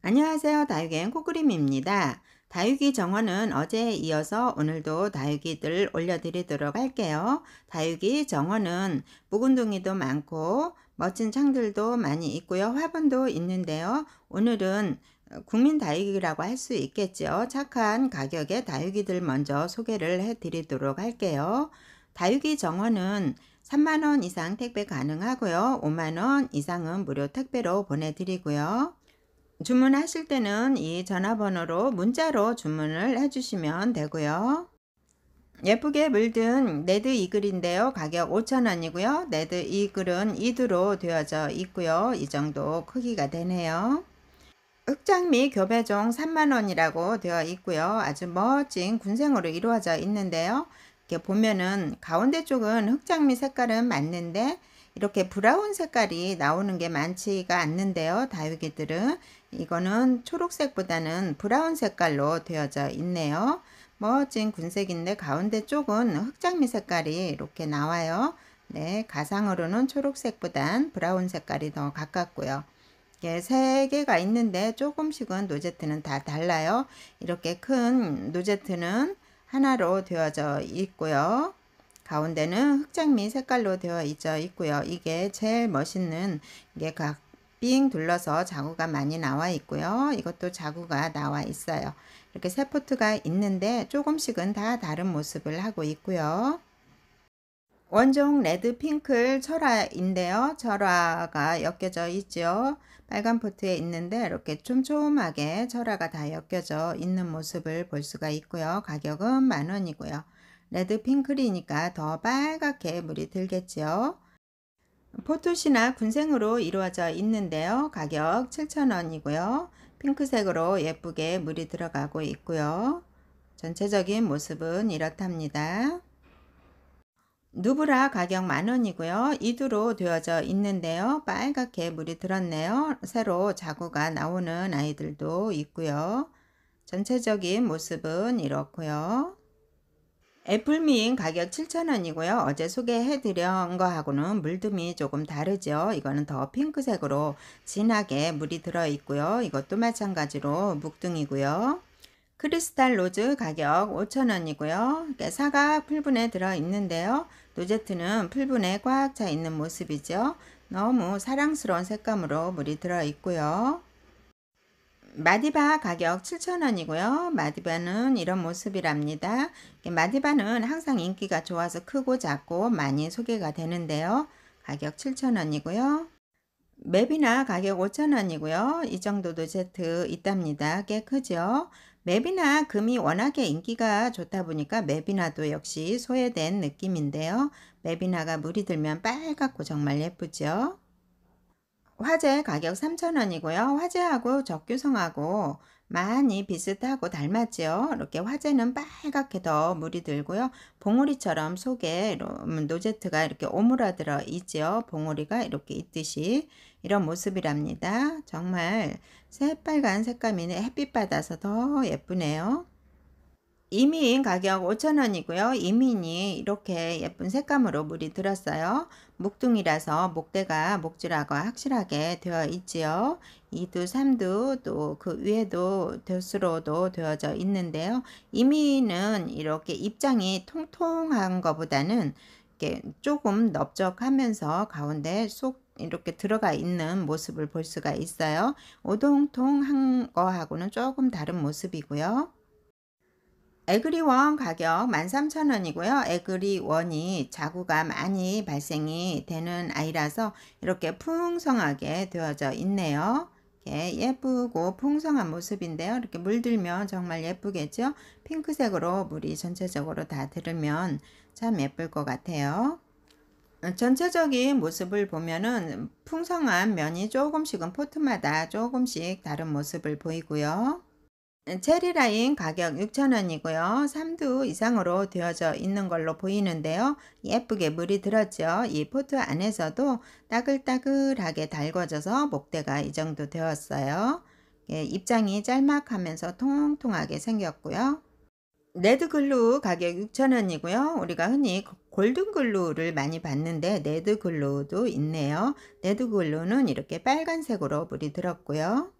안녕하세요. 다육앤 이 코그림입니다. 다육이 정원은 어제에 이어서 오늘도 다육이들 올려드리도록 할게요. 다육이 정원은 묵은둥이도 많고 멋진 창들도 많이 있고요. 화분도 있는데요. 오늘은 국민 다육이라고 할 수 있겠죠. 착한 가격의 다육이들 먼저 소개를 해드리도록 할게요. 다육이 정원은 3만원 이상 택배 가능하고요. 5만원 이상은 무료 택배로 보내드리고요. 주문하실 때는 이 전화번호로 문자로 주문을 해주시면 되고요. 예쁘게 물든 네드 이글인데요. 가격 5,000원이고요. 네드 이글은 이두로 되어져 있고요. 이 정도 크기가 되네요. 흑장미 교배종 3만원이라고 되어 있고요. 아주 멋진 군생으로 이루어져 있는데요. 이렇게 보면은 가운데 쪽은 흑장미 색깔은 맞는데 이렇게 브라운 색깔이 나오는 게 많지가 않는데요. 다육이들은 이거는 초록색보다는 브라운 색깔로 되어져 있네요. 멋진 군색인데 가운데 쪽은 흑장미 색깔이 이렇게 나와요. 네, 가상으로는 초록색보단 브라운 색깔이 더 가깝고요. 이게 세 개가 있는데 조금씩은 노제트는 다 달라요. 이렇게 큰 노제트는 하나로 되어져 있고요. 가운데는 흑장미 색깔로 되어 져 있고요. 이게 제일 멋있는 이게 각빙 둘러서 자구가 많이 나와 있고요. 이것도 자구가 나와 있어요. 이렇게 세 포트가 있는데 조금씩은 다 다른 모습을 하고 있고요. 원종 레드 핑클 철화인데요. 철화가 엮여져 있죠. 빨간 포트에 있는데 이렇게 촘촘하게 철화가 다 엮여져 있는 모습을 볼 수가 있고요. 가격은 만원이고요. 레드 핑클이니까 더 빨갛게 물이 들겠지요. 포토시나 군생으로 이루어져 있는데요. 가격 7,000원이고요. 핑크색으로 예쁘게 물이 들어가고 있고요. 전체적인 모습은 이렇답니다. 누브라 가격 만원이고요. 이두로 되어져 있는데요. 빨갛게 물이 들었네요. 새로 자구가 나오는 아이들도 있고요. 전체적인 모습은 이렇고요. 애플미인 가격 7,000원이고요. 어제 소개해드린 거하고는 물듬이 조금 다르죠. 이거는 더 핑크색으로 진하게 물이 들어있고요. 이것도 마찬가지로 묵등이고요. 크리스탈 로즈 가격 5,000원이고요. 사각 풀분에 들어있는데요. 노제트는 풀분에 꽉 차 있는 모습이죠. 너무 사랑스러운 색감으로 물이 들어있고요. 마디바 가격 7,000원이고요. 마디바는 이런 모습이랍니다. 마디바는 항상 인기가 좋아서 크고 작고 많이 소개가 되는데요. 가격 7,000원이고요. 맵이나 가격 5,000원이고요. 이 정도도 제트 있답니다. 꽤 크죠? 맵이나 금이 워낙에 인기가 좋다 보니까 맵이나도 역시 소외된 느낌인데요. 맵이나가 물이 들면 빨갛고 정말 예쁘죠? 화재 가격 3,000원이고요. 화재하고 적규성하고 많이 비슷하고 닮았지요. 이렇게 화재는 빨갛게 더 물이 들고요. 봉우리처럼 속에 노제트가 이렇게 오므라들어 있지요. 봉우리가 이렇게 있듯이 이런 모습이랍니다. 정말 새빨간 색감이 네 햇빛 받아서 더 예쁘네요. 이민 가격 5,000원이고요. 이민이 이렇게 예쁜 색감으로 물이 들었어요. 목둥이라서 목대가 목줄하고 확실하게 되어 있지요. 2두, 3두 또 그 위에도 대수로도 되어져 있는데요. 이민은 이렇게 입장이 통통한 것보다는 이렇게 조금 넓적하면서 가운데 속 이렇게 들어가 있는 모습을 볼 수가 있어요. 오동통한 거하고는 조금 다른 모습이고요. 에그리원 가격 13,000원이고요. 에그리원이 자구가 많이 발생이 되는 아이라서 이렇게 풍성하게 되어져 있네요. 예쁘고 풍성한 모습인데요. 이렇게 물들면 정말 예쁘겠죠? 핑크색으로 물이 전체적으로 다 들으면 참 예쁠 것 같아요. 전체적인 모습을 보면은 풍성한 면이 조금씩은 포트마다 조금씩 다른 모습을 보이고요. 체리라인 가격 6,000원이고요. 3두 이상으로 되어져 있는 걸로 보이는데요. 예쁘게 물이 들었죠. 이 포트 안에서도 따글따글하게 달궈져서 목대가 이 정도 되었어요. 예, 입장이 짤막하면서 통통하게 생겼고요. 레드글루 가격 6,000원이고요. 우리가 흔히 골든글루를 많이 봤는데 레드글루도 있네요. 레드글루는 이렇게 빨간색으로 물이 들었고요.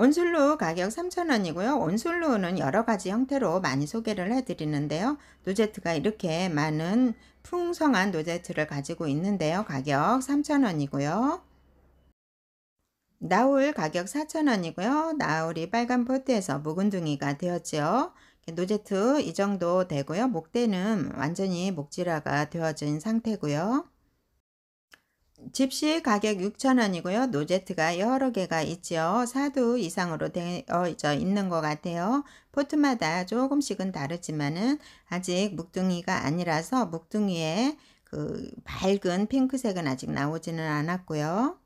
온술로 가격 3,000원이고요. 온술로는 여러 가지 형태로 많이 소개를 해드리는데요. 노제트가 이렇게 많은 풍성한 노제트를 가지고 있는데요. 가격 3,000원이고요. 나울 가격 4,000원이고요. 나울이 빨간 포트에서 묵은둥이가 되었지요. 노제트 이 정도 되고요. 목대는 완전히 목지라가 되어진 상태고요. 집시 가격 6,000원이고요. 노제트가 여러 개가 있지요. 4두 이상으로 되어 있는 것 같아요. 포트마다 조금씩은 다르지만은 아직 묵둥이가 아니라서 묵둥이에 그 밝은 핑크색은 아직 나오지는 않았고요.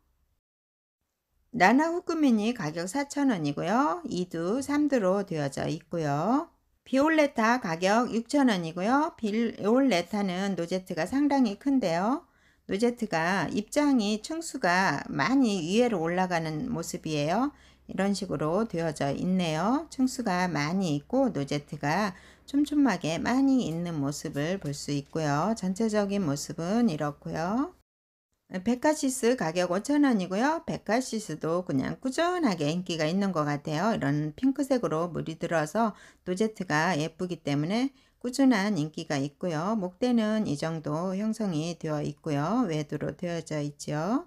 나나 후크민이 가격 4,000원이고요. 2두, 3두로 되어져 있고요. 비올레타 가격 6,000원이고요. 비올레타는 노제트가 상당히 큰데요. 노제트가 입장이 층수가 많이 위에로 올라가는 모습이에요. 이런 식으로 되어져 있네요. 층수가 많이 있고 노제트가 촘촘하게 많이 있는 모습을 볼 수 있고요. 전체적인 모습은 이렇고요. 백카시스 가격 5,000원이고요. 백카시스도 그냥 꾸준하게 인기가 있는 것 같아요. 이런 핑크색으로 물이 들어서 노제트가 예쁘기 때문에 꾸준한 인기가 있고요. 목대는 이 정도 형성이 되어 있고요. 외두로 되어져 있죠.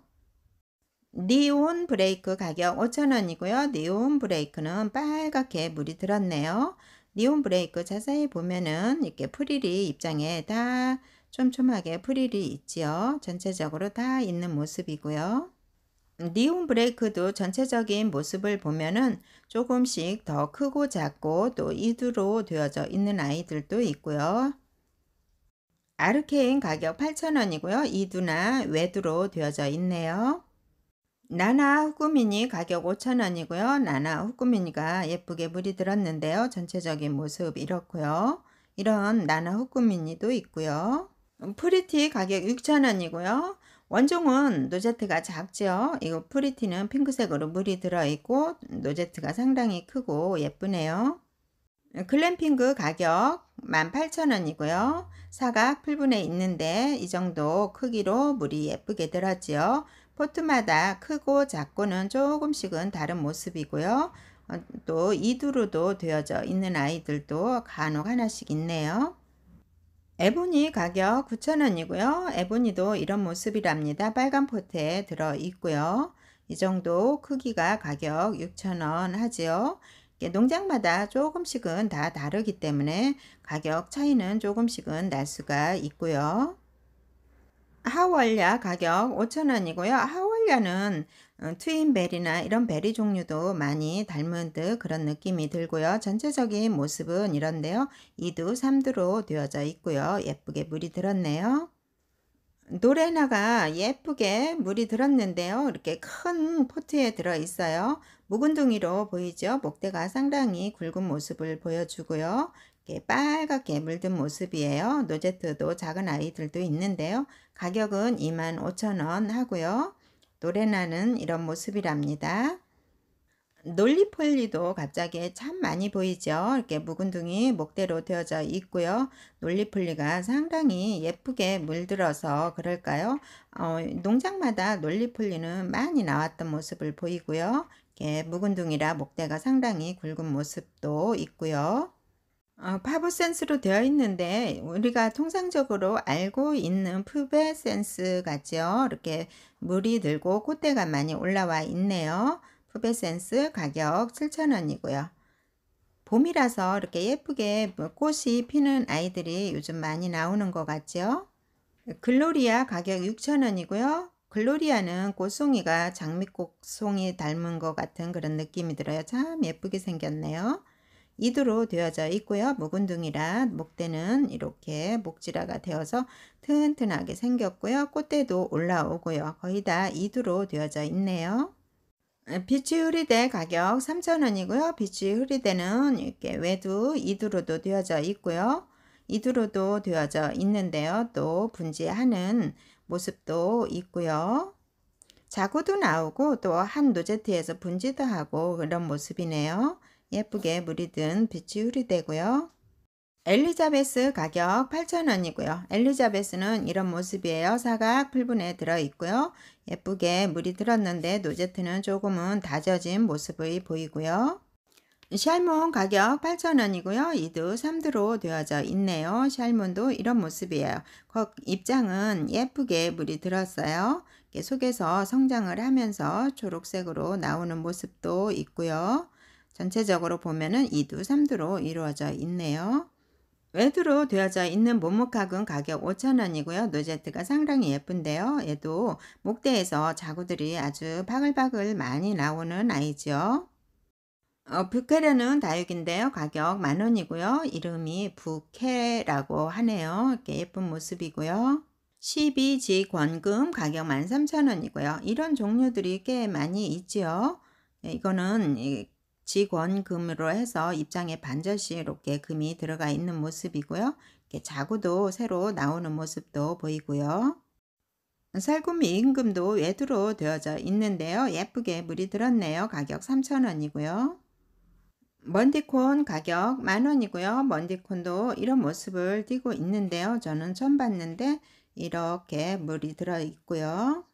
니온 브레이크 가격 5,000원이고요. 니온 브레이크는 빨갛게 물이 들었네요. 니온 브레이크 자세히 보면은 이렇게 프릴이 입장에 다 촘촘하게 프릴이 있지요. 전체적으로 다 있는 모습이고요. 니온 브레이크도 전체적인 모습을 보면은 조금씩 더 크고 작고 또 이두로 되어져 있는 아이들도 있고요. 아르케인 가격 8,000원이고요. 이두나 외두로 되어져 있네요. 나나 후쿠미니 가격 5,000원이고요. 나나 후쿠미니가 예쁘게 물이 들었는데요. 전체적인 모습 이렇고요. 이런 나나 후쿠미니도 있고요. 프리티 가격 6,000원이고요. 원종은 노제트가 작죠. 이거 프리티는 핑크색으로 물이 들어있고 노제트가 상당히 크고 예쁘네요. 글램핑그 가격 18,000원이고요. 사각 풀분에 있는데 이 정도 크기로 물이 예쁘게 들었지요. 포트마다 크고 작고는 조금씩은 다른 모습이고요. 어, 또 이두루도 되어져 있는 아이들도 간혹 하나씩 있네요. 에보니 가격 9,000원이고요. 에보니도 이런 모습이랍니다. 빨간 포트에 들어 있고요. 이 정도 크기가 가격 6,000원 하지요. 농장마다 조금씩은 다 다르기 때문에 가격 차이는 조금씩은 날 수가 있고요. 하월야 가격 5,000원이고요. 하월야는 어, 트윈베리나 이런 베리 종류도 많이 닮은 듯 그런 느낌이 들고요. 전체적인 모습은 이런데요. 2두, 3두로 되어져 있고요. 예쁘게 물이 들었네요. 노레나가 예쁘게 물이 들었는데요. 이렇게 큰 포트에 들어 있어요. 묵은둥이로 보이죠. 목대가 상당히 굵은 모습을 보여주고요. 이렇게 빨갛게 물든 모습이에요. 노제트도 작은 아이들도 있는데요. 가격은 25,000원 하고요. 노래나는 이런 모습이랍니다. 논리폴리도 갑자기 참 많이 보이죠. 이렇게 묵은둥이 목대로 되어져 있고요. 논리폴리가 상당히 예쁘게 물들어서 그럴까요? 어, 농장마다 논리폴리는 많이 나왔던 모습을 보이고요. 이렇게 묵은둥이라 목대가 상당히 굵은 모습도 있고요. 어, 파브 센스로 되어 있는데 우리가 통상적으로 알고 있는 푸베 센스 같죠. 이렇게 물이 들고 꽃대가 많이 올라와 있네요. 푸베 센스 가격 7,000원이고요. 봄이라서 이렇게 예쁘게 뭐 꽃이 피는 아이들이 요즘 많이 나오는 것 같죠. 글로리아 가격 6,000원이고요. 글로리아는 꽃송이가 장미꽃송이 닮은 것 같은 그런 느낌이 들어요. 참 예쁘게 생겼네요. 이두로 되어져 있고요. 묵은둥이라 목대는 이렇게 목지라가 되어서 튼튼하게 생겼고요. 꽃대도 올라오고요. 거의 다 이두로 되어져 있네요. 비치 흐리대 가격 3,000원이고요. 비치 흐리대는 이렇게 외두 이두로도 되어져 있고요. 이두로도 되어져 있는데요. 또 분지하는 모습도 있고요. 자구도 나오고 또 한 노제트에서 분지도 하고 그런 모습이네요. 예쁘게 물이 든 빛이 흐리되고요 엘리자베스 가격 8,000원이고요. 엘리자베스는 이런 모습이에요. 사각 풀분에 들어있고요. 예쁘게 물이 들었는데 노제트는 조금은 다져진 모습이 보이고요. 샬몬 가격 8,000원이고요. 2두, 3두로 되어져 있네요. 샬몬도 이런 모습이에요. 겉 입장은 예쁘게 물이 들었어요. 속에서 성장을 하면서 초록색으로 나오는 모습도 있고요. 전체적으로 보면은 2두, 3두로 이루어져 있네요. 외두로 되어져 있는 몸목학은 가격 5,000원이고요. 노제트가 상당히 예쁜데요. 얘도 목대에서 자구들이 아주 바글바글 많이 나오는 아이죠. 어, 부케라는 다육인데요. 가격 만원이고요. 이름이 부케라고 하네요. 이렇게 예쁜 모습이고요. 12지 권금 가격 13,000원이고요. 이런 종류들이 꽤 많이 있지요. 예, 이거는 직원금으로 해서 입장에 반절씩 이렇게 금이 들어가 있는 모습이고요. 이렇게 자구도 새로 나오는 모습도 보이고요. 살구미 임금도 외두로 되어져 있는데요. 예쁘게 물이 들었네요. 가격 3,000원이고요. 먼디콘 가격 만원이고요. 먼디콘도 이런 모습을 띄고 있는데요. 저는 처음 봤는데 이렇게 물이 들어 있고요.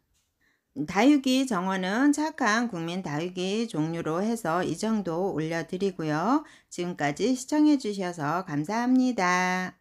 다육이 정원은 착한 국민 다육이 종류로 해서 이 정도 올려드리고요. 지금까지 시청해주셔서 감사합니다.